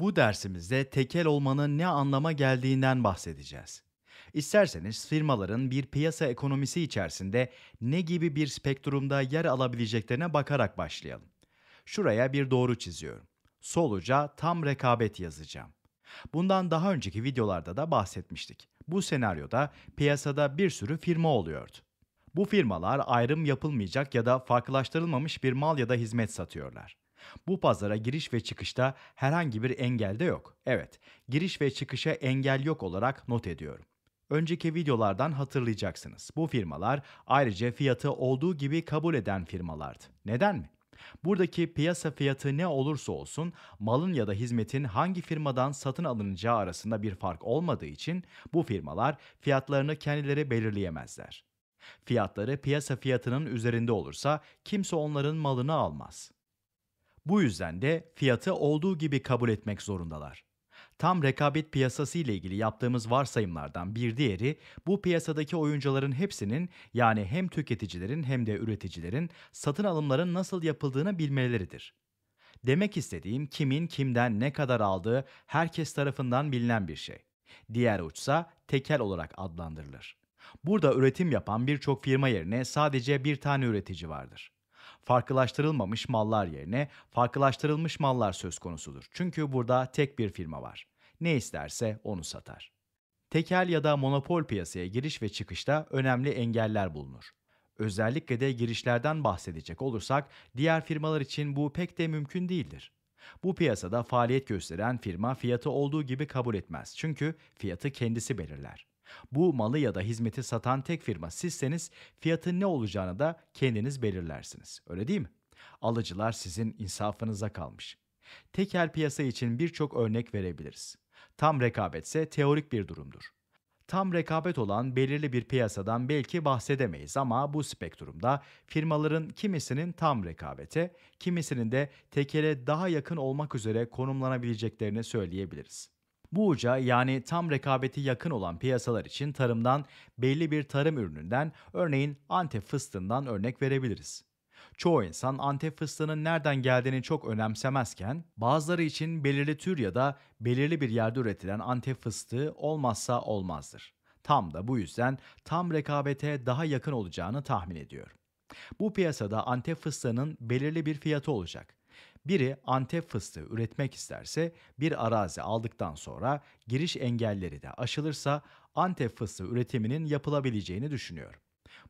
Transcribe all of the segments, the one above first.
Bu dersimizde tekel olmanın ne anlama geldiğinden bahsedeceğiz. İsterseniz firmaların bir piyasa ekonomisi içerisinde ne gibi bir spektrumda yer alabileceklerine bakarak başlayalım. Şuraya bir doğru çiziyorum. Sol uca tam rekabet yazacağım. Bundan daha önceki videolarda da bahsetmiştik. Bu senaryoda piyasada bir sürü firma oluyordu. Bu firmalar ayrım yapılmayacak ya da farklılaştırılmamış bir mal ya da hizmet satıyorlar. Bu pazara giriş ve çıkışta herhangi bir engel de yok. Evet, giriş ve çıkışa engel yok olarak not ediyorum. Önceki videolardan hatırlayacaksınız. Bu firmalar ayrıca fiyatı olduğu gibi kabul eden firmalardı. Neden mi? Buradaki piyasa fiyatı ne olursa olsun malın ya da hizmetin hangi firmadan satın alınacağı arasında bir fark olmadığı için bu firmalar fiyatlarını kendileri belirleyemezler. Fiyatları piyasa fiyatının üzerinde olursa kimse onların malını almaz. Bu yüzden de fiyatı olduğu gibi kabul etmek zorundalar. Tam rekabet piyasası ile ilgili yaptığımız varsayımlardan bir diğeri bu piyasadaki oyuncuların hepsinin yani hem tüketicilerin hem de üreticilerin satın alımların nasıl yapıldığını bilmeleridir. Demek istediğim kimin kimden ne kadar aldığı herkes tarafından bilinen bir şey. Diğer uçsa tekel olarak adlandırılır. Burada üretim yapan birçok firma yerine sadece bir tane üretici vardır farklılaştırılmamış mallar yerine farklılaştırılmış mallar söz konusudur. Çünkü burada tek bir firma var. Ne isterse onu satar. Tekel ya da monopol piyasaya giriş ve çıkışta önemli engeller bulunur. Özellikle de girişlerden bahsedecek olursak diğer firmalar için bu pek de mümkün değildir. Bu piyasada faaliyet gösteren firma fiyatı olduğu gibi kabul etmez. Çünkü fiyatı kendisi belirler. Bu malı ya da hizmeti satan tek firma sizseniz fiyatın ne olacağını da kendiniz belirlersiniz. Öyle değil mi? Alıcılar sizin insafınıza kalmış. Tekel piyasa için birçok örnek verebiliriz. Tam rekabetse teorik bir durumdur. Tam rekabet olan belirli bir piyasadan belki bahsedemeyiz ama bu spektrumda firmaların kimisinin tam rekabete, kimisinin de tekele daha yakın olmak üzere konumlanabileceklerini söyleyebiliriz. Bu uca yani tam rekabeti yakın olan piyasalar için tarımdan belli bir tarım ürününden örneğin Antep fıstığından örnek verebiliriz. Çoğu insan Antep fıstığının nereden geldiğini çok önemsemezken, bazıları için belirli tür ya da belirli bir yerde üretilen Antep fıstığı olmazsa olmazdır. Tam da bu yüzden tam rekabete daha yakın olacağını tahmin ediyor. Bu piyasada Antep fıstığının belirli bir fiyatı olacak. Biri Antep fıstığı üretmek isterse bir arazi aldıktan sonra giriş engelleri de aşılırsa Antep fıstığı üretiminin yapılabileceğini düşünüyor.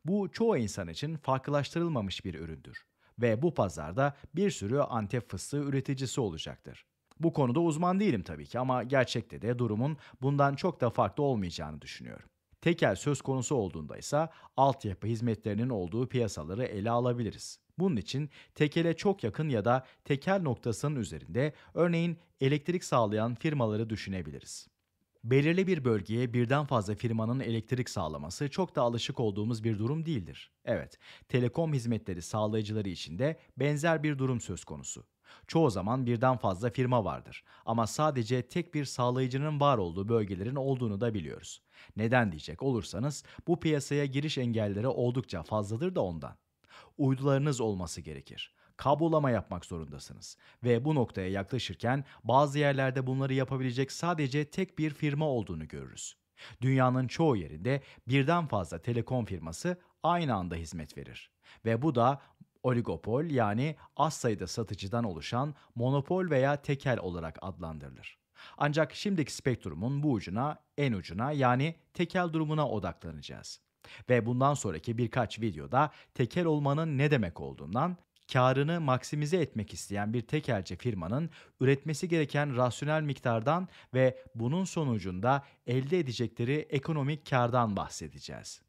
Bu çoğu insan için farklılaştırılmamış bir üründür ve bu pazarda bir sürü Antep fıstığı üreticisi olacaktır. Bu konuda uzman değilim tabii ki ama gerçekte de durumun bundan çok da farklı olmayacağını düşünüyorum. Tekel söz konusu olduğunda ise altyapı hizmetlerinin olduğu piyasaları ele alabiliriz. Bunun için tekele çok yakın ya da tekel noktasının üzerinde örneğin elektrik sağlayan firmaları düşünebiliriz. Belirli bir bölgeye birden fazla firmanın elektrik sağlaması çok da alışık olduğumuz bir durum değildir. Evet, telekom hizmetleri sağlayıcıları için de benzer bir durum söz konusu. Çoğu zaman birden fazla firma vardır ama sadece tek bir sağlayıcının var olduğu bölgelerin olduğunu da biliyoruz. Neden diyecek olursanız bu piyasaya giriş engelleri oldukça fazladır da ondan. Uydularınız olması gerekir. Kablolama yapmak zorundasınız ve bu noktaya yaklaşırken bazı yerlerde bunları yapabilecek sadece tek bir firma olduğunu görürüz. Dünyanın çoğu yerinde birden fazla telekom firması aynı anda hizmet verir ve bu da oligopol yani az sayıda satıcıdan oluşan monopol veya tekel olarak adlandırılır. Ancak şimdiki spektrumun bu ucuna, en ucuna yani tekel durumuna odaklanacağız. Ve bundan sonraki birkaç videoda tekel olmanın ne demek olduğundan, karını maksimize etmek isteyen bir tekelci firmanın üretmesi gereken rasyonel miktardan ve bunun sonucunda elde edecekleri ekonomik kardan bahsedeceğiz.